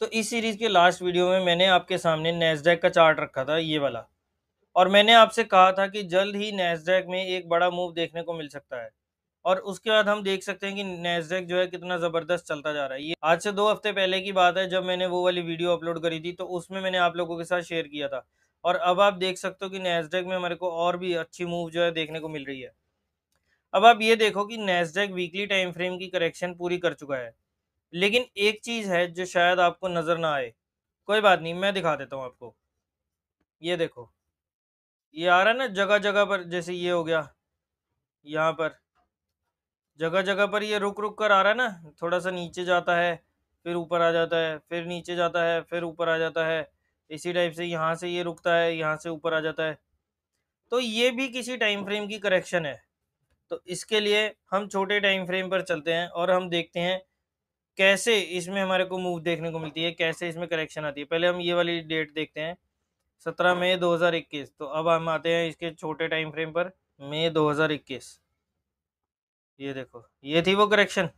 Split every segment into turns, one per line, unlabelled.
तो इस सीरीज़ के लास्ट वीडियो में मैंने आपके सामने नेसडेक का चार्ट रखा था ये वाला और मैंने आपसे कहा था कि जल्द ही नेसडेक में एक बड़ा मूव देखने को मिल सकता है और उसके बाद हम देख सकते हैं कि नेसडेक जो है कितना ज़बरदस्त चलता जा रहा है ये आज से दो हफ्ते पहले की बात है जब मैंने वो वाली वीडियो अपलोड करी थी तो उसमें मैंने आप लोगों के साथ शेयर किया था और अब आप देख सकते हो कि नेसडेक में हमारे को और भी अच्छी मूव जो है देखने को मिल रही है अब आप ये देखो कि नेसडेक वीकली टाइम फ्रेम की करेक्शन पूरी कर चुका है लेकिन एक चीज़ है जो शायद आपको नज़र ना आए कोई बात नहीं मैं दिखा देता हूँ आपको ये देखो ये आ रहा है ना जगह जगह पर जैसे ये हो गया यहाँ पर जगह जगह पर ये रुक रुक कर आ रहा है ना थोड़ा सा नीचे जाता है फिर ऊपर आ जाता है फिर नीचे जाता है फिर ऊपर आ जाता है इसी टाइप से यहाँ से ये रुकता है यहाँ से ऊपर आ जाता है तो ये भी किसी टाइम फ्रेम की करेक्शन है तो इसके लिए हम छोटे टाइम फ्रेम पर चलते हैं और हम देखते हैं कैसे इसमें हमारे को मूव देखने को मिलती है कैसे इसमें करेक्शन आती है पहले हम ये वाली डेट देखते हैं सत्रह मई 2021 तो अब हम आते हैं इसके छोटे टाइम फ्रेम पर मई 2021 ये देखो ये थी वो करेक्शन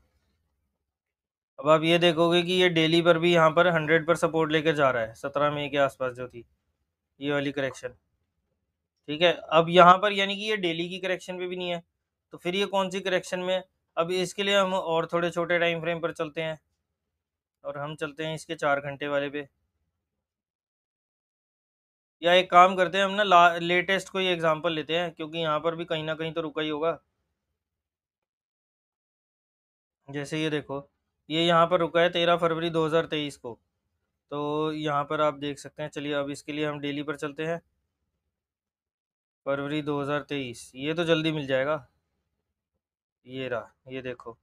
अब आप ये देखोगे कि ये डेली पर भी यहाँ पर हंड्रेड पर सपोर्ट लेकर जा रहा है सत्रह मई के आसपास जो थी ये वाली करेक्शन ठीक है अब यहाँ पर यानी कि ये डेली की करेक्शन पे भी नहीं है तो फिर ये कौन सी करेक्शन में अब इसके लिए हम और थोड़े छोटे टाइम फ्रेम पर चलते हैं और हम चलते हैं इसके चार घंटे वाले पे या एक काम करते हैं हम ना लेटेस्ट कोई एग्जांपल लेते हैं क्योंकि यहाँ पर भी कहीं ना कहीं तो रुका ही होगा जैसे ये देखो ये यहाँ पर रुका है तेरह फरवरी दो हज़ार तेईस को तो यहाँ पर आप देख सकते हैं चलिए अब इसके लिए हम डेली पर चलते हैं फरवरी दो हज़ार तेईस ये तो जल्दी मिल जाएगा ये रहा ये देखो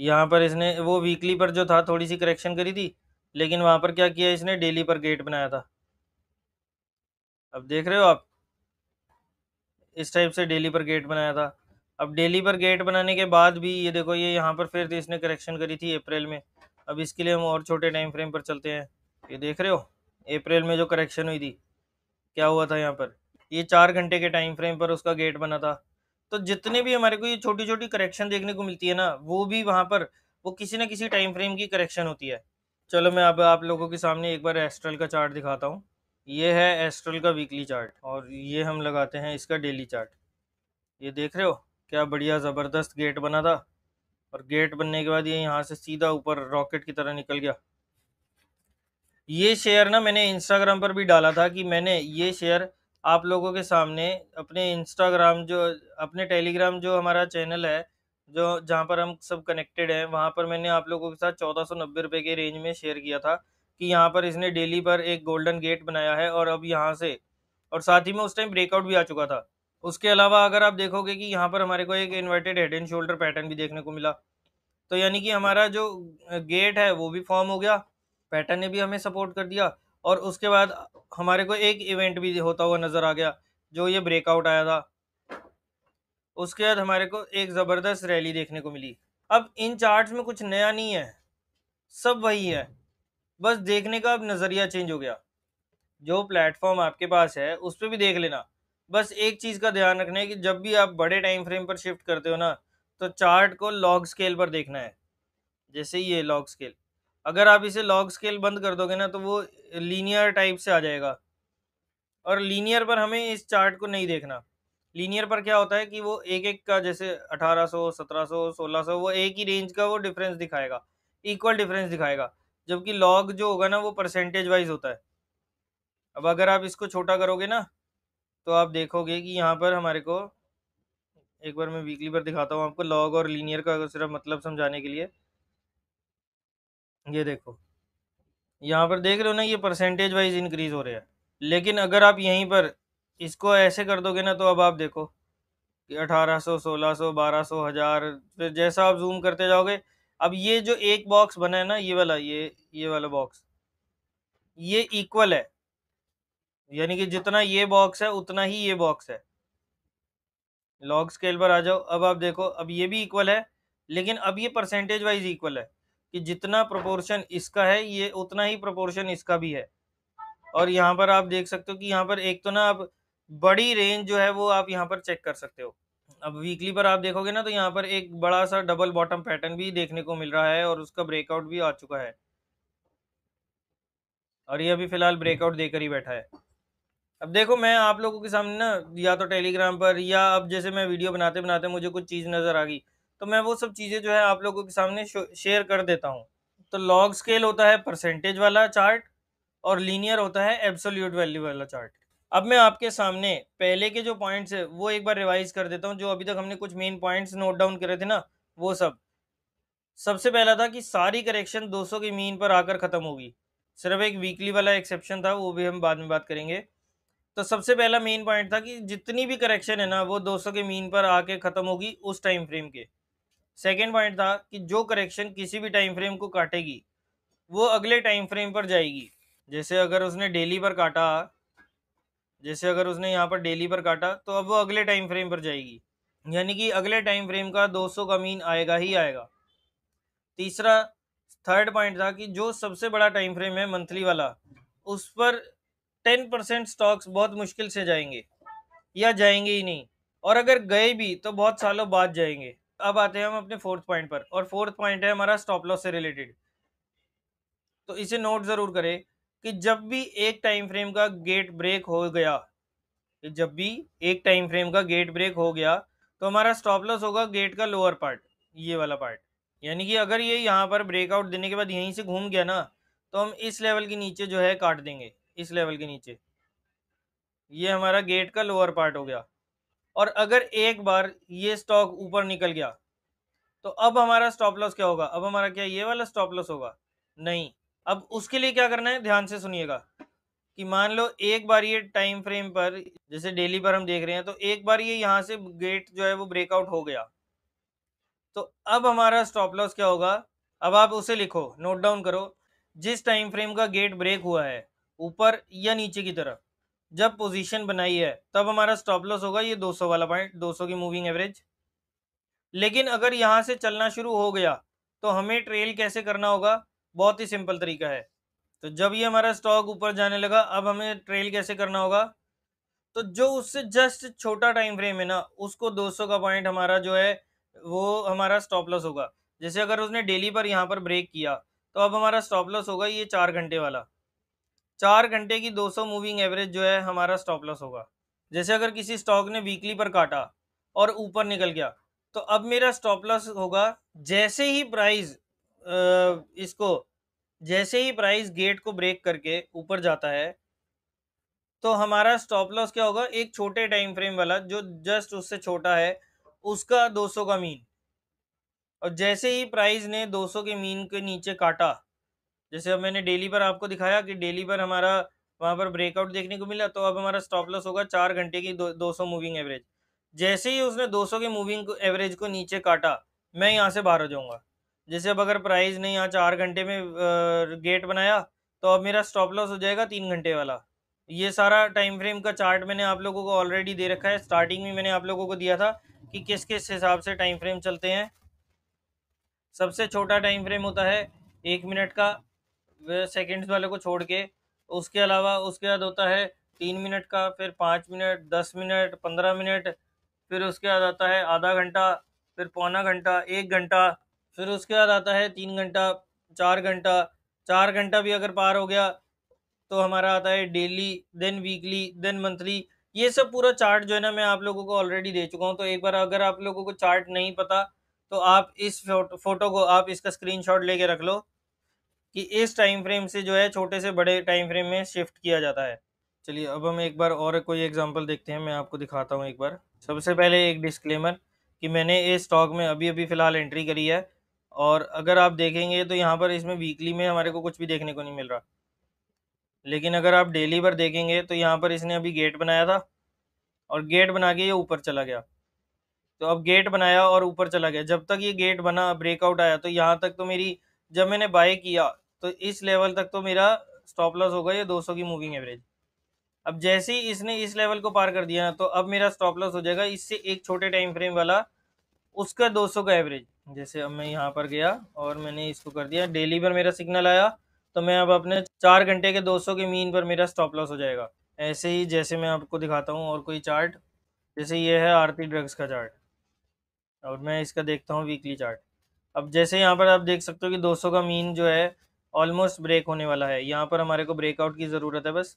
यहाँ पर इसने वो वीकली पर जो था थोड़ी सी करेक्शन करी थी लेकिन वहाँ पर क्या किया इसने डेली पर गेट बनाया था अब देख रहे हो आप इस टाइप से डेली पर गेट बनाया था अब डेली पर गेट बनाने के बाद भी ये देखो ये यहाँ पर फिर इसने करेक्शन करी थी अप्रैल में अब इसके लिए हम और छोटे टाइम फ्रेम पर चलते हैं ये देख रहे हो अप्रैल में जो करेक्शन हुई थी क्या हुआ था यहाँ पर ये चार घंटे के टाइम फ्रेम पर उसका गेट बना था तो जितने भी हमारे को ये छोटी छोटी करेक्शन देखने को मिलती है ना वो भी वहां पर वो किसी ना किसी टाइम फ्रेम की करेक्शन होती है चलो मैं अब आप लोगों के सामने एक बार एस्ट्रल का चार्ट दिखाता हूँ ये है एस्ट्रल का वीकली चार्ट और ये हम लगाते हैं इसका डेली चार्ट ये देख रहे हो क्या बढ़िया ज़बरदस्त गेट बना था और गेट बनने के बाद ये यहाँ से सीधा ऊपर रॉकेट की तरह निकल गया ये शेयर ना मैंने इंस्टाग्राम पर भी डाला था कि मैंने ये शेयर आप लोगों के सामने अपने इंस्टाग्राम जो अपने टेलीग्राम जो हमारा चैनल है जो जहाँ पर हम सब कनेक्टेड हैं वहाँ पर मैंने आप लोगों के साथ चौदह सौ नब्बे रुपये के रेंज में शेयर किया था कि यहाँ पर इसने डेली पर एक गोल्डन गेट बनाया है और अब यहाँ से और साथ ही में उस टाइम ब्रेकआउट भी आ चुका था उसके अलावा अगर आप देखोगे कि यहाँ पर हमारे को एक inverted head and shoulder pattern भी देखने को मिला तो यानी कि हमारा जो गेट है वो भी फॉर्म हो गया पैटर्न ने भी हमें सपोर्ट कर दिया और उसके बाद हमारे को एक इवेंट भी होता हुआ नज़र आ गया जो ये ब्रेकआउट आया था उसके बाद हमारे को एक ज़बरदस्त रैली देखने को मिली अब इन चार्ट्स में कुछ नया नहीं है सब वही है बस देखने का अब नज़रिया चेंज हो गया जो प्लेटफॉर्म आपके पास है उस पर भी देख लेना बस एक चीज़ का ध्यान रखना है कि जब भी आप बड़े टाइम फ्रेम पर शिफ्ट करते हो ना तो चार्ट को लॉग स्केल पर देखना है जैसे ये लॉग स्केल अगर आप इसे लॉग स्केल बंद कर दोगे ना तो वो लीनियर टाइप से आ जाएगा और लीनियर पर हमें इस चार्ट को नहीं देखना लीनियर पर क्या होता है कि वो एक एक का जैसे 1800, 1700, 1600 वो एक ही रेंज का वो डिफरेंस दिखाएगा इक्वल डिफरेंस दिखाएगा जबकि लॉग जो होगा ना वो परसेंटेज वाइज होता है अब अगर आप इसको छोटा करोगे ना तो आप देखोगे कि यहाँ पर हमारे को एक बार मैं वीकली पर दिखाता हूँ आपको लॉग और लीनियर का सिर्फ मतलब समझाने के लिए ये देखो यहाँ पर देख रहे हो ना ये परसेंटेज वाइज इंक्रीज हो रहा है लेकिन अगर आप यहीं पर इसको ऐसे कर दोगे ना तो अब आप देखो कि 1800, 1600, 1200, हज़ार फिर जैसा आप जूम करते जाओगे अब ये जो एक बॉक्स बना है ना ये वाला ये ये वाला बॉक्स ये इक्वल है यानी कि जितना ये बॉक्स है उतना ही ये बॉक्स है लॉग स्केल पर आ जाओ अब आप देखो अब ये भी इक्वल है लेकिन अब ये परसेंटेज वाइज इक्वल है कि जितना प्रोपोर्शन इसका है ये उतना ही प्रोपोर्शन इसका भी है और यहाँ पर आप देख सकते हो कि यहाँ पर एक तो ना आप बड़ी रेंज जो है वो आप यहाँ पर चेक कर सकते हो अब वीकली पर आप देखोगे ना तो यहाँ पर एक बड़ा सा डबल बॉटम पैटर्न भी देखने को मिल रहा है और उसका ब्रेकआउट भी आ चुका है और ये अभी फिलहाल ब्रेकआउट देकर ही बैठा है अब देखो मैं आप लोगों के सामने ना या तो टेलीग्राम पर या अब जैसे मैं वीडियो बनाते बनाते मुझे कुछ चीज़ नज़र आ गई तो मैं वो सब चीज़ें जो है आप लोगों के सामने शेयर कर देता हूँ तो लॉग स्केल होता है परसेंटेज वाला चार्ट और लीनियर होता है एब्सोल्यूट वैल्यू वाला चार्ट अब मैं आपके सामने पहले के जो पॉइंट्स है वो एक बार रिवाइज कर देता हूँ जो अभी तक हमने कुछ मेन पॉइंट्स नोट डाउन करे थे ना वो सब सबसे पहला था कि सारी करेक्शन 200 के मीन पर आकर ख़त्म होगी सिर्फ एक वीकली वाला एक्सेप्शन था वो भी हम बाद में बात करेंगे तो सबसे पहला मेन पॉइंट था कि जितनी भी करेक्शन है ना वो दो के मीन पर आके ख़त्म होगी उस टाइम फ्रेम के सेकेंड पॉइंट था कि जो करेक्शन किसी भी टाइम फ्रेम को काटेगी वो अगले टाइम फ्रेम पर जाएगी जैसे अगर उसने डेली पर काटा जैसे अगर उसने यहाँ पर डेली पर काटा तो अब वो अगले टाइम फ्रेम पर जाएगी यानी कि अगले टाइम फ्रेम का 200 का मीन आएगा ही आएगा तीसरा थर्ड पॉइंट था कि जो सबसे बड़ा टाइम फ्रेम है मंथली वाला उस पर टेन परसेंट स्टॉक्स बहुत मुश्किल से जाएंगे या जाएंगे ही नहीं और अगर गए भी तो बहुत सालों बाद जाएंगे अब आते हैं हम अपने फोर्थ पॉइंट पर और फोर्थ पॉइंट है हमारा स्टॉप लॉस से रिलेटेड तो इसे नोट ज़रूर करें कि जब भी एक टाइम फ्रेम का गेट ब्रेक हो गया जब भी एक टाइम फ्रेम का गेट ब्रेक हो गया तो हमारा स्टॉप लॉस होगा गेट का लोअर पार्ट ये वाला पार्ट यानी कि अगर ये यहाँ पर ब्रेकआउट देने के बाद यहीं से घूम गया ना तो हम इस लेवल के नीचे जो है काट देंगे इस लेवल के नीचे ये हमारा गेट का लोअर पार्ट हो गया और अगर एक बार ये स्टॉक ऊपर निकल गया तो अब हमारा स्टॉप लॉस क्या होगा अब हमारा क्या ये वाला स्टॉप लॉस होगा नहीं अब उसके लिए क्या करना है ध्यान से सुनिएगा कि मान लो एक बार ये टाइम फ्रेम पर जैसे डेली पर हम देख रहे हैं तो एक बार ये यहाँ से गेट जो है वो ब्रेकआउट हो गया तो अब हमारा स्टॉप लॉस क्या होगा अब आप उसे लिखो नोट डाउन करो जिस टाइम फ्रेम का गेट ब्रेक हुआ है ऊपर या नीचे की तरफ जब पोजीशन बनाई है तब हमारा स्टॉप लॉस होगा ये 200 वाला पॉइंट 200 की मूविंग एवरेज लेकिन अगर यहाँ से चलना शुरू हो गया तो हमें ट्रेल कैसे करना होगा बहुत ही सिंपल तरीका है तो जब ये हमारा स्टॉक ऊपर जाने लगा अब हमें ट्रेल कैसे करना होगा तो जो उससे जस्ट छोटा टाइम फ्रेम है ना उसको 200 का पॉइंट हमारा जो है वो हमारा स्टॉप लॉस होगा जैसे अगर उसने डेली पर यहाँ पर ब्रेक किया तो अब हमारा स्टॉप लॉस होगा ये चार घंटे वाला चार घंटे की 200 मूविंग एवरेज जो है हमारा स्टॉप लॉस होगा जैसे अगर किसी स्टॉक ने वीकली पर काटा और ऊपर निकल गया तो अब मेरा स्टॉप लॉस होगा जैसे ही प्राइस इसको जैसे ही प्राइस गेट को ब्रेक करके ऊपर जाता है तो हमारा स्टॉप लॉस क्या होगा एक छोटे टाइम फ्रेम वाला जो जस्ट उससे छोटा है उसका 200 का मीन और जैसे ही प्राइस ने 200 के मीन के नीचे काटा जैसे अब मैंने डेली पर आपको दिखाया कि डेली पर हमारा वहाँ पर ब्रेकआउट देखने को मिला तो अब हमारा स्टॉप लॉस होगा चार घंटे की दो सौ मूविंग एवरेज जैसे ही उसने दो सौ के मूविंग एवरेज को नीचे काटा मैं यहाँ से बाहर हो जाऊँगा जैसे अब अगर प्राइस ने यहाँ चार घंटे में गेट बनाया तो अब मेरा स्टॉप लॉस हो जाएगा तीन घंटे वाला ये सारा टाइम फ्रेम का चार्ट मैंने आप लोगों को ऑलरेडी दे रखा है स्टार्टिंग में मैंने आप लोगों को दिया था कि किस किस हिसाब से टाइम फ्रेम चलते हैं सबसे छोटा टाइम फ्रेम होता है एक मिनट का सेकेंड्स वाले को छोड़ के उसके अलावा उसके बाद होता है तीन मिनट का फिर पाँच मिनट दस मिनट पंद्रह मिनट फिर उसके बाद आता है आधा घंटा फिर पौना घंटा एक घंटा फिर उसके बाद आता है तीन घंटा चार घंटा चार घंटा भी अगर पार हो गया तो हमारा आता है daily then weekly then monthly ये सब पूरा चार्ट जो है ना मैं आप लोगों को ऑलरेडी दे चुका हूँ तो एक बार अगर आप लोगों को चार्ट नहीं पता तो आप इस फोटो, फोटो को आप इसका स्क्रीनशॉट लेके रख लो कि इस टाइम फ्रेम से जो है छोटे से बड़े टाइम फ्रेम में शिफ्ट किया जाता है चलिए अब हम एक बार और कोई एग्जांपल देखते हैं मैं आपको दिखाता हूँ एक बार सबसे पहले एक डिस्क्लेमर कि मैंने इस स्टॉक में अभी अभी फ़िलहाल एंट्री करी है और अगर आप देखेंगे तो यहाँ पर इसमें वीकली में हमारे को कुछ भी देखने को नहीं मिल रहा लेकिन अगर आप डेली पर देखेंगे तो यहाँ पर इसने अभी गेट बनाया था और गेट बना के ये ऊपर चला गया तो अब गेट बनाया और ऊपर चला गया जब तक ये गेट बना ब्रेकआउट आया तो यहाँ तक तो मेरी जब मैंने बाय किया तो इस लेवल तक तो मेरा स्टॉप लॉस होगा ये 200 की मूविंग एवरेज अब जैसे ही इसने इस लेवल को पार कर दिया ना तो अब मेरा स्टॉप लॉस हो जाएगा इससे एक छोटे टाइम फ्रेम वाला उसका 200 का एवरेज जैसे अब मैं यहाँ पर गया और मैंने इसको कर दिया डेली पर मेरा सिग्नल आया तो मैं अब अपने चार घंटे के 200 के मीन पर मेरा स्टॉप लॉस हो जाएगा ऐसे ही जैसे मैं आपको दिखाता हूँ और कोई चार्ट जैसे ये है आरती ड्रग्स का चार्ट और मैं इसका देखता हूँ वीकली चार्ट अब जैसे यहाँ पर आप देख सकते हो कि दो का मीन जो है ऑलमोस्ट ब्रेक होने वाला है यहाँ पर हमारे को ब्रेकआउट की ज़रूरत है बस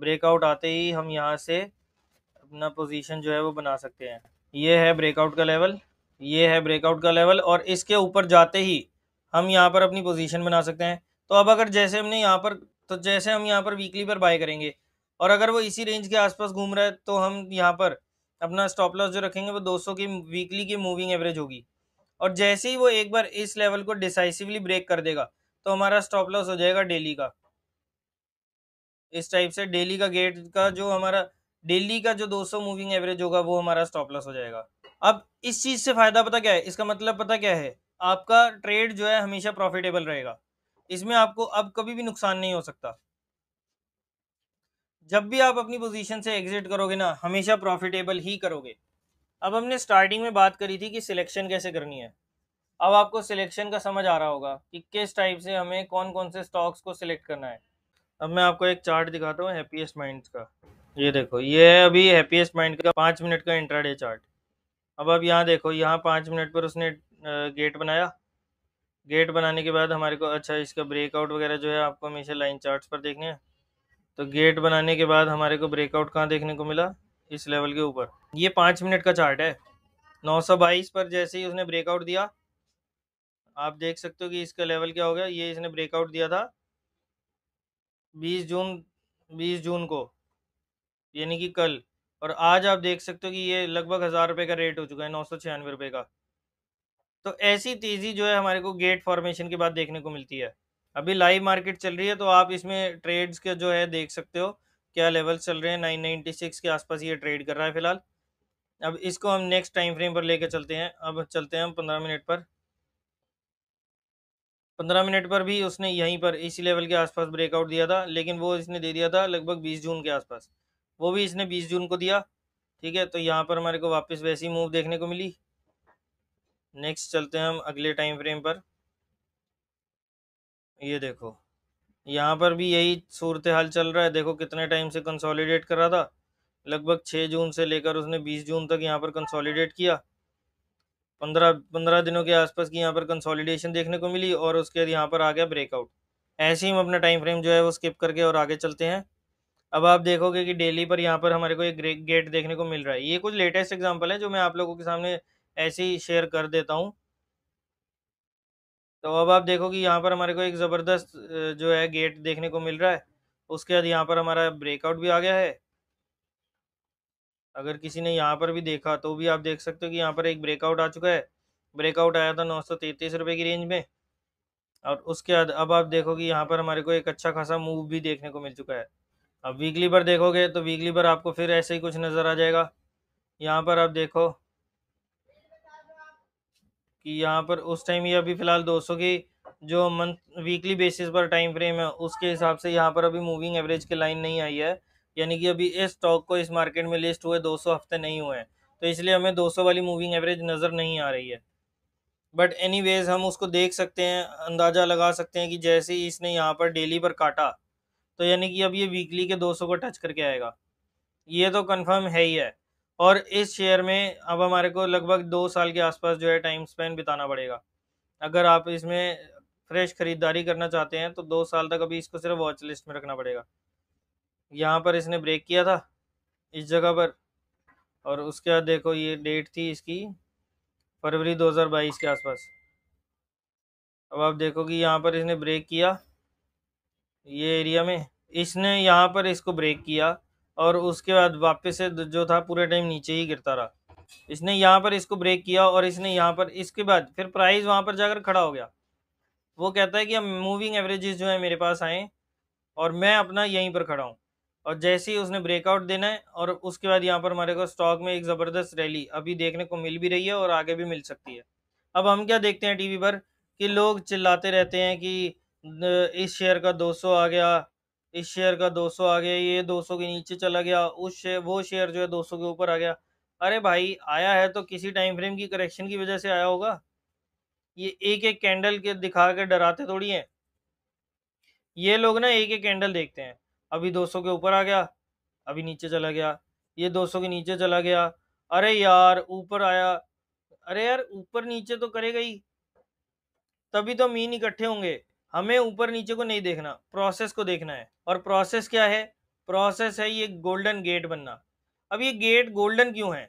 ब्रेकआउट आते ही हम यहाँ से अपना पोजीशन जो है वो बना सकते हैं ये है ब्रेकआउट का लेवल ये है ब्रेकआउट का लेवल और इसके ऊपर जाते ही हम यहाँ पर अपनी पोजीशन बना सकते हैं तो अब अगर जैसे हमने यहाँ पर तो जैसे हम यहाँ पर वीकली पर बाय करेंगे और अगर वो इसी रेंज के आसपास घूम रहा है तो हम यहाँ पर अपना स्टॉप लॉस जो रखेंगे वो 200 की वीकली की मूविंग एवरेज होगी और जैसे ही वो एक बार इस लेवल को डिसाइसिवली ब्रेक कर देगा तो हमारा स्टॉप लॉस हो जाएगा डेली का इस टाइप से डेली का गेट का जो हमारा डेली का जो 200 मूविंग एवरेज होगा वो हमारा स्टॉप लॉस हो जाएगा अब इस चीज़ से फ़ायदा पता क्या है इसका मतलब पता क्या है आपका ट्रेड जो है हमेशा प्रॉफिटेबल रहेगा इसमें आपको अब कभी भी नुकसान नहीं हो सकता जब भी आप अपनी पोजीशन से एग्जिट करोगे ना हमेशा प्रॉफिटेबल ही करोगे अब हमने स्टार्टिंग में बात करी थी कि सिलेक्शन कैसे करनी है अब आपको सिलेक्शन का समझ आ रहा होगा कि किस टाइप से हमें कौन कौन से स्टॉक्स को सिलेक्ट करना है अब मैं आपको एक चार्ट दिखाता हूँ हैप्पीएस्ट माइंड्स का ये देखो ये है अभी हैप्पीएस्ट माइंड का पाँच मिनट का इंट्राडे चार्ट अब आप यहाँ देखो यहाँ पाँच मिनट पर उसने गेट बनाया गेट बनाने के बाद हमारे को अच्छा इसका ब्रेकआउट वगैरह जो है आपको हमेशा लाइन चार्ट पर देखने हैं तो गेट बनाने के बाद हमारे को ब्रेकआउट कहाँ देखने को मिला इस लेवल के ऊपर ये पाँच मिनट का चार्ट है नौ पर जैसे ही उसने ब्रेकआउट दिया आप देख सकते हो कि इसका लेवल क्या हो गया ये इसने ब्रेकआउट दिया था 20 जून 20 जून को यानी कि कल और आज आप देख सकते हो कि ये लगभग हज़ार रुपये का रेट हो चुका है नौ सौ छियानवे रुपये का तो ऐसी तेज़ी जो है हमारे को गेट फॉर्मेशन के बाद देखने को मिलती है अभी लाइव मार्केट चल रही है तो आप इसमें ट्रेड्स के जो है देख सकते हो क्या लेवल्स चल रहे हैं नाइन नाइन्टी सिक्स के आसपास ये ट्रेड कर रहा है फिलहाल अब इसको हम नेक्स्ट टाइम फ्रेम पर लेकर चलते हैं अब चलते हैं हम पंद्रह मिनट पर पंद्रह मिनट पर भी उसने यहीं पर इसी लेवल के आसपास ब्रेकआउट दिया था लेकिन वो इसने दे दिया था लगभग बीस जून के आसपास वो भी इसने बीस जून को दिया ठीक है तो यहाँ पर हमारे को वापस वैसी मूव देखने को मिली नेक्स्ट चलते हैं हम अगले टाइम फ्रेम पर ये देखो यहाँ पर भी यही सूरत हाल चल रहा है देखो कितने टाइम से कंसोलिडेट कर रहा था लगभग छः जून से लेकर उसने बीस जून तक यहाँ पर कंसोलिडेट किया पंद्रह पंद्रह दिनों के आसपास की यहाँ पर कंसोलिडेशन देखने को मिली और उसके बाद यहाँ पर आ गया ब्रेकआउट ऐसे ही हम अपना टाइम फ्रेम जो है वो स्किप करके और आगे चलते हैं अब आप देखोगे कि डेली पर यहाँ पर हमारे को एक गेट देखने को मिल रहा है ये कुछ लेटेस्ट एग्जाम्पल है जो मैं आप लोगों के सामने ऐसे ही शेयर कर देता हूँ तो अब आप देखोगे यहाँ पर हमारे को एक ज़बरदस्त जो है गेट देखने को मिल रहा है उसके बाद यहाँ पर हमारा ब्रेकआउट भी आ गया है अगर किसी ने यहाँ पर भी देखा तो भी आप देख सकते हो कि यहाँ पर एक ब्रेकआउट आ चुका है ब्रेकआउट आया था नौ सौ तैंतीस रुपये की रेंज में और उसके बाद अब आप देखोगे यहाँ पर हमारे को एक अच्छा खासा मूव भी देखने को मिल चुका है अब वीकली पर देखोगे तो वीकली पर आपको फिर ऐसे ही कुछ नज़र आ जाएगा यहाँ पर आप देखो कि यहाँ पर उस टाइम ये अभी फ़िलहाल 200 की जो मंथ वीकली बेसिस पर टाइम फ्रेम है उसके हिसाब से यहाँ पर अभी मूविंग एवरेज की लाइन नहीं आई है यानी कि अभी इस स्टॉक को इस मार्केट में लिस्ट हुए 200 हफ्ते नहीं हुए हैं तो इसलिए हमें 200 वाली मूविंग एवरेज नज़र नहीं आ रही है बट एनी वेज हम उसको देख सकते हैं अंदाज़ा लगा सकते हैं कि जैसे ही इसने यहाँ पर डेली पर काटा तो यानी कि अब ये वीकली के 200 को टच करके आएगा ये तो कन्फर्म है ही है और इस शेयर में अब हमारे को लगभग दो साल के आसपास जो है टाइम स्पेंड बिताना पड़ेगा अगर आप इसमें फ्रेश खरीदारी करना चाहते हैं तो दो साल तक अभी इसको सिर्फ वॉच लिस्ट में रखना पड़ेगा यहाँ पर इसने ब्रेक किया था इस जगह पर और उसके बाद देखो ये डेट थी इसकी फरवरी 2022 के आसपास अब आप देखो कि यहाँ पर इसने ब्रेक किया ये एरिया में इसने यहाँ पर इसको ब्रेक किया और उसके बाद वापस से जो था पूरे टाइम नीचे ही गिरता रहा इसने यहाँ पर इसको ब्रेक किया और इसने यहाँ पर इसके बाद फिर प्राइस वहाँ पर जाकर खड़ा हो गया वो कहता है कि हम मूविंग एवरेजेस जो है मेरे पास आए और मैं अपना यहीं पर खड़ा हूँ और जैसे ही उसने ब्रेकआउट देना है और उसके बाद यहाँ पर हमारे को स्टॉक में एक ज़बरदस्त रैली अभी देखने को मिल भी रही है और आगे भी मिल सकती है अब हम क्या देखते हैं टीवी पर कि लोग चिल्लाते रहते हैं कि इस शेयर का 200 आ गया इस शेयर का 200 आ गया ये 200 के नीचे चला गया उस शेयर वो शेयर जो है 200 के ऊपर आ गया अरे भाई आया है तो किसी टाइम फ्रेम की करेक्शन की वजह से आया होगा ये एक एक कैंडल के दिखा के डराते थोड़ी हैं ये लोग ना एक एक कैंडल देखते हैं अभी 200 के ऊपर आ गया अभी नीचे चला गया ये 200 के नीचे चला गया अरे यार ऊपर आया अरे यार ऊपर नीचे तो करेगा ही तभी तो मीन इकट्ठे होंगे हमें ऊपर नीचे को नहीं देखना प्रोसेस को देखना है और प्रोसेस क्या है प्रोसेस है ये गोल्डन गेट बनना अब ये गेट गोल्डन क्यों है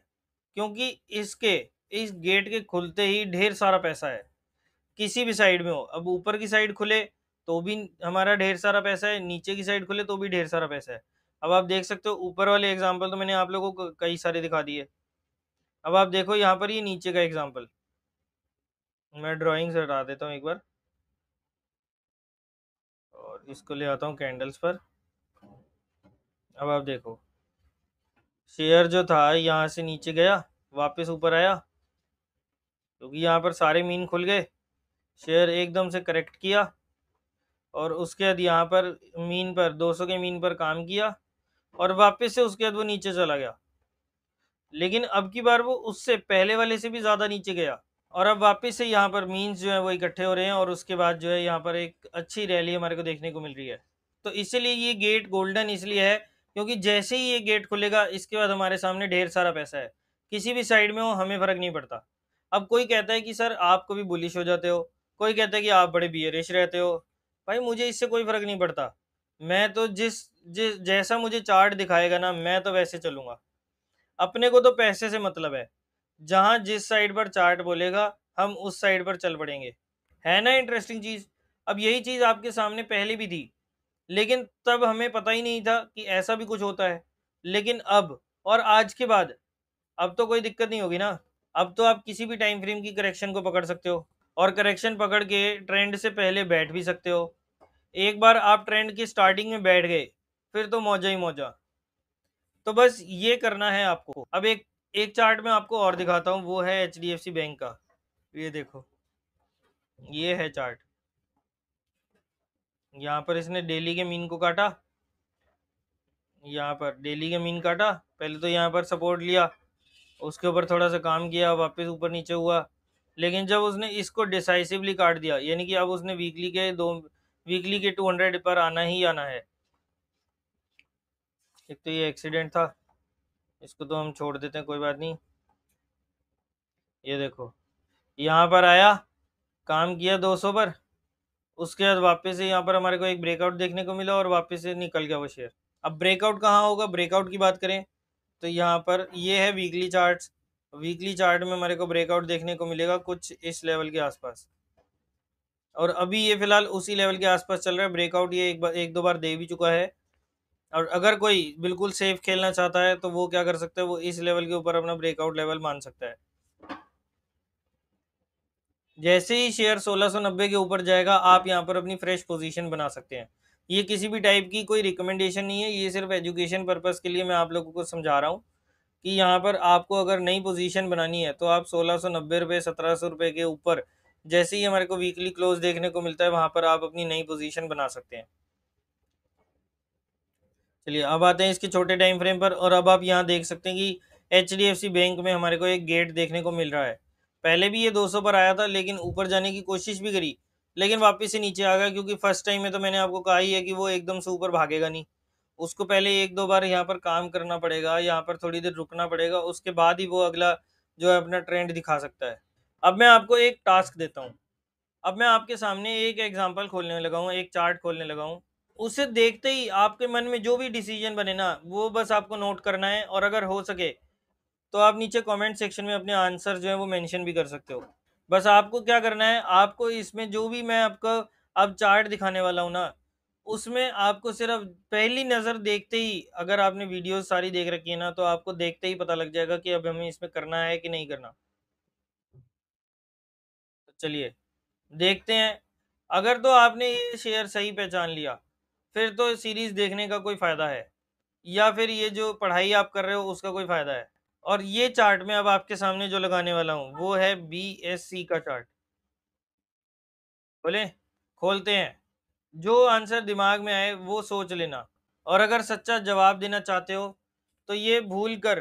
क्योंकि इसके इस गेट के खुलते ही ढेर सारा पैसा है किसी भी साइड में हो अब ऊपर की साइड खुले तो भी हमारा ढेर सारा पैसा है नीचे की साइड खुले तो भी ढेर सारा पैसा है अब आप देख सकते हो ऊपर वाले एग्जाम्पल तो मैंने आप लोगों को कई सारे दिखा दिए अब आप देखो यहाँ पर ये नीचे का एग्जाम्पल मैं ड्राइंग्स हटा देता हूँ एक बार और इसको ले आता हूँ कैंडल्स पर अब आप देखो शेयर जो था यहाँ से नीचे गया वापस ऊपर आया क्योंकि तो यहाँ पर सारे मीन खुल गए शेयर एकदम से करेक्ट किया और उसके बाद यहाँ पर मीन पर 200 के मीन पर काम किया और वापस से उसके बाद वो नीचे चला गया लेकिन अब की बार वो उससे पहले वाले से भी ज़्यादा नीचे गया और अब वापस से यहाँ पर मीन्स जो है वो इकट्ठे हो रहे हैं और उसके बाद जो है यहाँ पर एक अच्छी रैली हमारे को देखने को मिल रही है तो इसीलिए ये गेट गोल्डन इसलिए है क्योंकि जैसे ही ये गेट खुलेगा इसके बाद हमारे सामने ढेर सारा पैसा है किसी भी साइड में हो हमें फ़र्क नहीं पड़ता अब कोई कहता है कि सर आपको भी बुलिश हो जाते हो कोई कहता है कि आप बड़े बियरिश रहते हो भाई मुझे इससे कोई फर्क नहीं पड़ता मैं तो जिस जिस जैसा मुझे चार्ट दिखाएगा ना मैं तो वैसे चलूंगा अपने को तो पैसे से मतलब है जहाँ जिस साइड पर चार्ट बोलेगा हम उस साइड पर चल पड़ेंगे है ना इंटरेस्टिंग चीज़ अब यही चीज़ आपके सामने पहले भी थी लेकिन तब हमें पता ही नहीं था कि ऐसा भी कुछ होता है लेकिन अब और आज के बाद अब तो कोई दिक्कत नहीं होगी ना अब तो आप किसी भी टाइम फ्रेम की करेक्शन को पकड़ सकते हो और करेक्शन पकड़ के ट्रेंड से पहले बैठ भी सकते हो एक बार आप ट्रेंड की स्टार्टिंग में बैठ गए फिर तो मौजा ही मौजा तो बस ये करना है आपको अब एक एक चार्ट में आपको और दिखाता हूँ वो है एच बैंक का ये देखो ये है चार्ट यहाँ पर इसने डेली के मीन को काटा यहाँ पर डेली के मीन काटा पहले तो यहाँ पर सपोर्ट लिया उसके ऊपर थोड़ा सा काम किया वापस ऊपर नीचे हुआ लेकिन जब उसने इसको डिसाइसिवली काट दिया यानी कि अब उसने वीकली के दो वीकली के टू हंड्रेड पर आना ही आना है एक तो ये एक्सीडेंट था इसको तो हम छोड़ देते हैं कोई बात नहीं ये देखो यहाँ पर आया काम किया 200 पर उसके बाद वापस से यहाँ पर हमारे को एक ब्रेकआउट देखने को मिला और वापस से निकल गया वो शेयर अब ब्रेकआउट कहाँ होगा ब्रेकआउट की बात करें तो यहाँ पर ये है वीकली चार्ट्स वीकली चार्ट में हमारे को ब्रेकआउट देखने को मिलेगा कुछ इस लेवल के आसपास और अभी ये फिलहाल उसी लेवल के आसपास चल रहा है ब्रेकआउट ये एक बार एक दो बार दे भी चुका है और अगर कोई बिल्कुल सेफ खेलना चाहता है तो वो क्या कर सकता है वो इस लेवल के ऊपर अपना ब्रेकआउट लेवल मान सकता है जैसे ही शेयर 1690 के ऊपर जाएगा आप यहाँ पर अपनी फ्रेश पोजीशन बना सकते हैं ये किसी भी टाइप की कोई रिकमेंडेशन नहीं है ये सिर्फ एजुकेशन पर्पज़ के लिए मैं आप लोगों को समझा रहा हूँ कि यहाँ पर आपको अगर नई पोजीशन बनानी है तो आप सोलह सौ नब्बे रुपये सत्रह सौ रुपये के ऊपर जैसे ही हमारे को वीकली क्लोज देखने को मिलता है वहाँ पर आप अपनी नई पोजीशन बना सकते हैं चलिए अब आते हैं इसके छोटे टाइम फ्रेम पर और अब आप यहाँ देख सकते हैं कि एच बैंक में हमारे को एक गेट देखने को मिल रहा है पहले भी ये 200 पर आया था लेकिन ऊपर जाने की कोशिश भी करी लेकिन वापस से नीचे आ गया क्योंकि फर्स्ट टाइम में तो मैंने आपको कहा ही है कि वो एकदम से ऊपर भागेगा नहीं उसको पहले एक दो बार यहाँ पर काम करना पड़ेगा यहाँ पर थोड़ी देर रुकना पड़ेगा उसके बाद ही वो अगला जो है अपना ट्रेंड दिखा सकता है अब मैं आपको एक टास्क देता हूँ अब मैं आपके सामने एक एग्जाम्पल खोलने लगा हूँ एक चार्ट खोलने लगा हूँ उसे देखते ही आपके मन में जो भी डिसीजन बने ना वो बस आपको नोट करना है और अगर हो सके तो आप नीचे कमेंट सेक्शन में अपने आंसर जो है वो मेंशन भी कर सकते हो बस आपको क्या करना है आपको इसमें जो भी मैं आपको अब चार्ट दिखाने वाला हूँ ना उसमें आपको सिर्फ पहली नज़र देखते ही अगर आपने वीडियो सारी देख रखी है ना तो आपको देखते ही पता लग जाएगा कि अब हमें इसमें करना है कि नहीं करना तो चलिए देखते हैं अगर तो आपने ये शेयर सही पहचान लिया फिर तो सीरीज़ देखने का कोई फ़ायदा है या फिर ये जो पढ़ाई आप कर रहे हो उसका कोई फ़ायदा है और ये चार्ट में अब आपके सामने जो लगाने वाला हूं वो है बी एस सी का चार्ट बोले खोलते हैं जो आंसर दिमाग में आए वो सोच लेना और अगर सच्चा जवाब देना चाहते हो तो ये भूल कर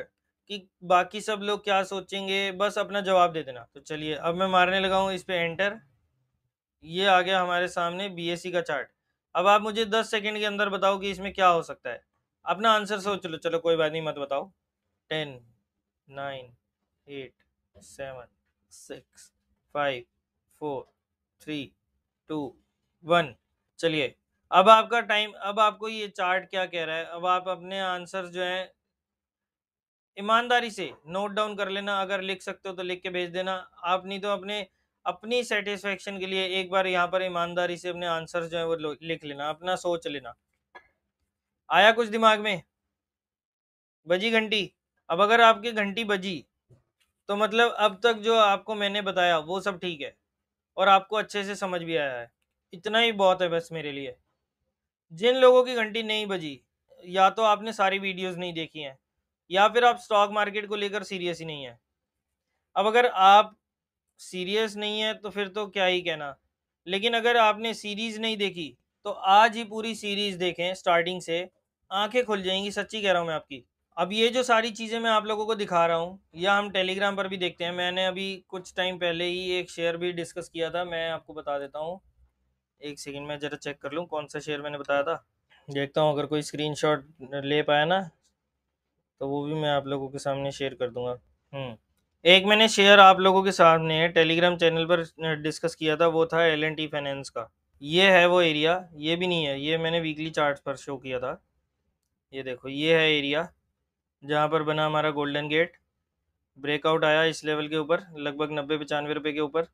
कि बाकी सब लोग क्या सोचेंगे बस अपना जवाब दे देना तो चलिए अब मैं मारने लगा हूँ इस पर एंटर ये आ गया हमारे सामने बीएससी e का चार्ट अब आप मुझे दस सेकेंड के अंदर बताओ कि इसमें क्या हो सकता है अपना आंसर सोच लो चलो कोई बात नहीं मत बताओ ten nine eight seven six five four three two one चलिए अब आपका टाइम अब आपको ये चार्ट क्या कह रहा है अब आप अपने आंसर जो है ईमानदारी से नोट डाउन कर लेना अगर लिख सकते हो तो लिख के भेज देना आप नहीं तो अपने अपनी सेटिस्फेक्शन के लिए एक बार यहाँ पर ईमानदारी से अपने आंसर जो है वो लिख लेना अपना सोच लेना आया कुछ दिमाग में बजी घंटी अब अगर आपकी घंटी बजी तो मतलब अब तक जो आपको मैंने बताया वो सब ठीक है और आपको अच्छे से समझ भी आया है इतना ही बहुत है बस मेरे लिए जिन लोगों की घंटी नहीं बजी या तो आपने सारी वीडियोस नहीं देखी हैं या फिर आप स्टॉक मार्केट को लेकर सीरियस ही नहीं है अब अगर आप सीरियस नहीं है तो फिर तो क्या ही कहना लेकिन अगर आपने सीरीज नहीं देखी तो आज ही पूरी सीरीज देखें स्टार्टिंग से आंखें खुल जाएंगी सच्ची कह रहा हूँ मैं आपकी अब ये जो सारी चीज़ें मैं आप लोगों को दिखा रहा हूँ या हम टेलीग्राम पर भी देखते हैं मैंने अभी कुछ टाइम पहले ही एक शेयर भी डिस्कस किया था मैं आपको बता देता हूँ एक सेकंड में ज़रा चेक कर लूँ कौन सा शेयर मैंने बताया था देखता हूँ अगर कोई स्क्रीनशॉट ले पाया ना तो वो भी मैं आप लोगों के सामने शेयर कर दूँगा हम्म। एक मैंने शेयर आप लोगों के सामने टेलीग्राम चैनल पर डिस्कस किया था वो था एल एंड टी फाइनेंस का ये है वो एरिया ये भी नहीं है ये मैंने वीकली चार्ट पर शो किया था ये देखो ये है एरिया जहाँ पर बना हमारा गोल्डन गेट ब्रेकआउट आया इस लेवल के ऊपर लगभग नब्बे पचानवे रुपये के ऊपर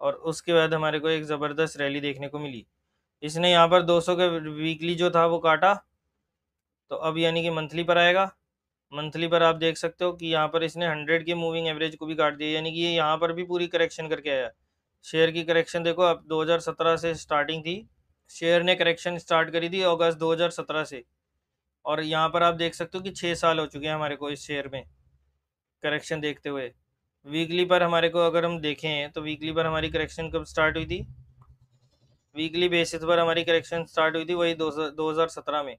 और उसके बाद हमारे को एक ज़बरदस्त रैली देखने को मिली इसने यहाँ पर 200 के वीकली जो था वो काटा तो अब यानी कि मंथली पर आएगा मंथली पर आप देख सकते हो कि यहाँ पर इसने 100 के मूविंग एवरेज को भी काट दिया यानी कि ये यहाँ पर भी पूरी करेक्शन करके आया शेयर की करेक्शन देखो अब 2017 से स्टार्टिंग थी शेयर ने करेक्शन स्टार्ट करी थी अगस्त 2017 से और यहाँ पर आप देख सकते हो कि छः साल हो चुके हैं हमारे को इस शेयर में करेक्शन देखते हुए वीकली पर हमारे को अगर हम देखें तो वीकली पर हमारी करेक्शन कब स्टार्ट हुई थी वीकली बेसिस पर हमारी करेक्शन स्टार्ट हुई थी वही दो हज़ार सत्रह में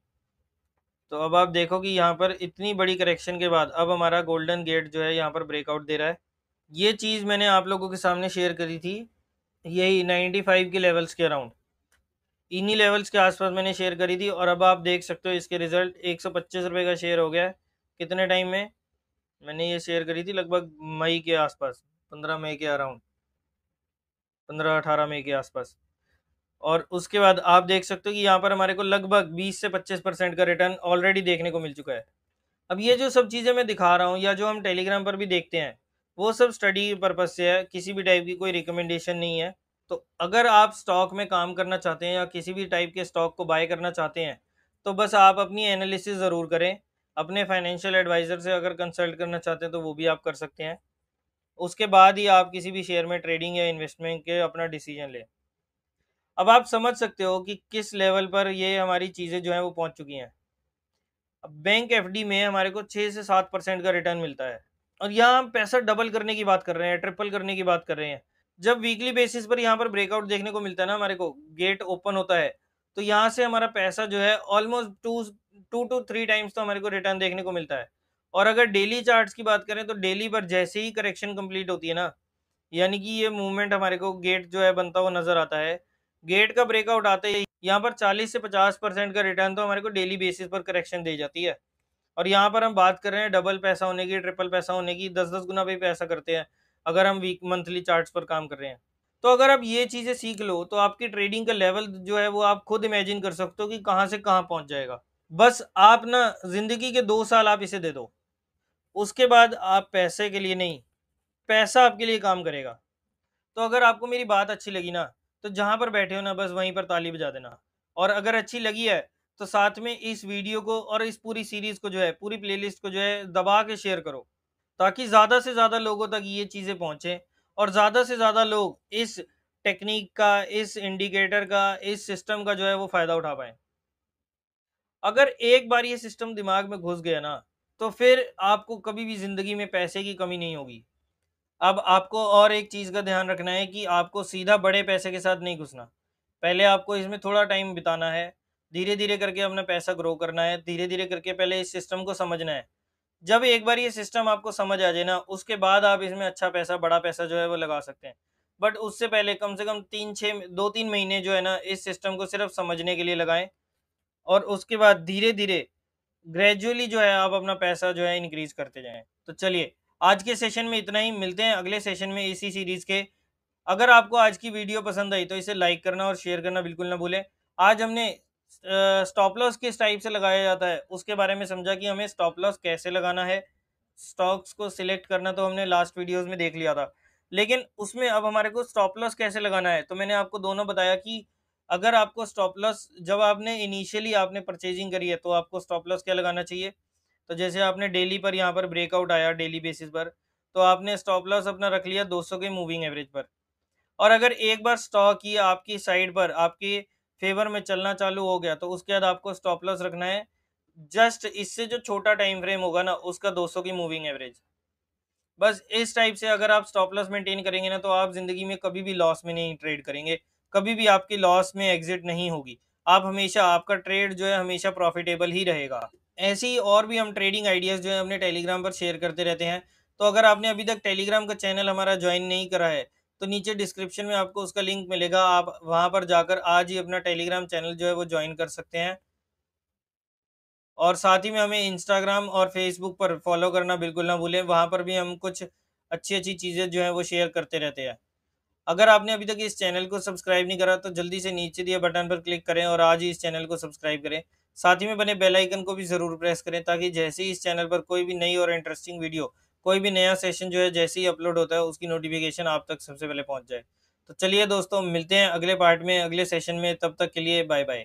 तो अब आप देखो कि यहाँ पर इतनी बड़ी करेक्शन के बाद अब हमारा गोल्डन गेट जो है यहाँ पर ब्रेकआउट दे रहा है ये चीज़ मैंने आप लोगों के सामने शेयर करी थी यही नाइन्टी फाइव के लेवल्स के अराउंड इन्हीं लेवल्स के आसपास मैंने शेयर करी थी और अब आप देख सकते हो इसके रिजल्ट एक सौ पच्चीस रुपये का शेयर हो गया है कितने टाइम में मैंने ये शेयर करी थी लगभग मई के आसपास पंद्रह मई के अराउंड पंद्रह अठारह मई के आसपास और उसके बाद आप देख सकते हो कि यहाँ पर हमारे को लगभग बीस से पच्चीस परसेंट का रिटर्न ऑलरेडी देखने को मिल चुका है अब ये जो सब चीज़ें मैं दिखा रहा हूँ या जो हम टेलीग्राम पर भी देखते हैं वो सब स्टडी पर्पज़ से है किसी भी टाइप की कोई रिकमेंडेशन नहीं है तो अगर आप स्टॉक में काम करना चाहते हैं या किसी भी टाइप के स्टॉक को बाय करना चाहते हैं तो बस आप अपनी एनालिसिस ज़रूर करें अपने फाइनेंशियल एडवाइज़र से अगर कंसल्ट करना चाहते हैं तो वो भी आप कर सकते हैं उसके बाद ही आप किसी भी शेयर में ट्रेडिंग या इन्वेस्टमेंट के अपना डिसीजन लें अब आप समझ सकते हो कि किस लेवल पर ये हमारी चीज़ें जो हैं वो पहुंच चुकी हैं अब बैंक एफ में हमारे को छः से सात परसेंट का रिटर्न मिलता है और यहाँ हम पैसा डबल करने की बात कर रहे हैं ट्रिपल करने की बात कर रहे हैं जब वीकली बेसिस पर यहाँ पर ब्रेकआउट देखने को मिलता है ना हमारे को गेट ओपन होता है तो यहाँ से हमारा पैसा जो है almost two two two three times तो हमारे को रिटर्न देखने को मिलता है और अगर डेली चार्ट्स की बात करें तो डेली पर जैसे ही करेक्शन कंप्लीट होती है ना यानी कि ये मूवमेंट हमारे को गेट जो है बनता हुआ नजर आता है गेट का ब्रेकआउट आते ही यहाँ पर 40 से 50 परसेंट का रिटर्न तो हमारे को डेली बेसिस पर करेक्शन दे जाती है और यहाँ पर हम बात कर रहे हैं डबल पैसा होने की ट्रिपल पैसा होने की दस दस गुना भी पैसा करते हैं अगर हम वीक मंथली चार्ट्स पर काम कर रहे हैं तो अगर आप ये चीज़ें सीख लो तो आपकी ट्रेडिंग का लेवल जो है वो आप खुद इमेजिन कर सकते हो कि कहाँ से कहाँ पहुँच जाएगा बस आप ना जिंदगी के दो साल आप इसे दे दो उसके बाद आप पैसे के लिए नहीं पैसा आपके लिए काम करेगा तो अगर आपको मेरी बात अच्छी लगी ना तो जहाँ पर बैठे हो ना बस वहीं पर ताली बजा देना और अगर अच्छी लगी है तो साथ में इस वीडियो को और इस पूरी सीरीज़ को जो है पूरी प्लेलिस्ट को जो है दबा के शेयर करो ताकि ज़्यादा से ज़्यादा लोगों तक ये चीज़ें पहुँचें और ज़्यादा से ज़्यादा लोग इस टेक्निक का इस इंडिकेटर का इस सिस्टम का जो है वो फ़ायदा उठा पाएँ अगर एक बार ये सिस्टम दिमाग में घुस गया ना तो फिर आपको कभी भी ज़िंदगी में पैसे की कमी नहीं होगी अब आपको और एक चीज़ का ध्यान रखना है कि आपको सीधा बड़े पैसे के साथ नहीं घुसना पहले आपको इसमें थोड़ा टाइम बिताना है धीरे धीरे करके अपना पैसा ग्रो करना है धीरे धीरे करके पहले इस सिस्टम को समझना है जब एक बार ये सिस्टम आपको समझ आ जाए ना उसके बाद आप इसमें अच्छा पैसा बड़ा पैसा जो है वो लगा सकते हैं बट उससे पहले कम से कम तीन छः दो तीन महीने जो है ना इस सिस्टम को सिर्फ समझने के लिए लगाएं और उसके बाद धीरे धीरे ग्रेजुअली जो है आप अपना पैसा जो है इंक्रीज करते जाएं तो चलिए आज के सेशन में इतना ही मिलते हैं अगले सेशन में इसी सीरीज के अगर आपको आज की वीडियो पसंद आई तो इसे लाइक करना और शेयर करना बिल्कुल ना भूलें आज हमने स्टॉप लॉस किस टाइप से लगाया जाता है उसके बारे में समझा कि हमें स्टॉप लॉस कैसे लगाना है स्टॉक्स को सिलेक्ट करना तो हमने लास्ट वीडियोस में देख लिया था लेकिन उसमें अब हमारे को स्टॉप लॉस कैसे लगाना है तो मैंने आपको दोनों बताया कि अगर आपको स्टॉप लॉस जब आपने इनिशियली आपने परचेजिंग करी है तो आपको स्टॉप लॉस क्या लगाना चाहिए तो जैसे आपने डेली पर यहाँ पर ब्रेकआउट आया डेली बेसिस पर तो आपने स्टॉप लॉस अपना रख लिया 200 के मूविंग एवरेज पर और अगर एक बार स्टॉक ही आपकी साइड पर आपके फेवर में चलना चालू हो गया तो उसके बाद आपको स्टॉप लॉस रखना है जस्ट इससे जो छोटा टाइम फ्रेम होगा ना उसका 200 की मूविंग एवरेज बस इस टाइप से अगर आप स्टॉप लॉस मेंटेन करेंगे ना तो आप जिंदगी में कभी भी लॉस में नहीं ट्रेड करेंगे कभी भी आपकी लॉस में एग्जिट नहीं होगी आप हमेशा आपका ट्रेड जो है हमेशा प्रॉफिटेबल ही रहेगा ऐसी और भी हम ट्रेडिंग आइडियाज़ जो है अपने टेलीग्राम पर शेयर करते रहते हैं तो अगर आपने अभी तक टेलीग्राम का चैनल हमारा ज्वाइन नहीं करा है तो नीचे डिस्क्रिप्शन में आपको उसका लिंक मिलेगा आप वहाँ पर जाकर आज ही अपना टेलीग्राम चैनल जो है वो ज्वाइन कर सकते हैं और साथ ही में हमें इंस्टाग्राम और फेसबुक पर फॉलो करना बिल्कुल ना भूलें वहाँ पर भी हम कुछ अच्छी अच्छी चीज़ें जो है वो शेयर करते रहते हैं अगर आपने अभी तक इस चैनल को सब्सक्राइब नहीं करा तो जल्दी से नीचे दिए बटन पर क्लिक करें और आज ही इस चैनल को सब्सक्राइब करें साथ ही में बने बेल आइकन को भी ज़रूर प्रेस करें ताकि जैसे ही इस चैनल पर कोई भी नई और इंटरेस्टिंग वीडियो कोई भी नया सेशन जो है जैसे ही अपलोड होता है उसकी नोटिफिकेशन आप तक सबसे पहले पहुँच जाए तो चलिए दोस्तों मिलते हैं अगले पार्ट में अगले सेशन में तब तक के लिए बाय बाय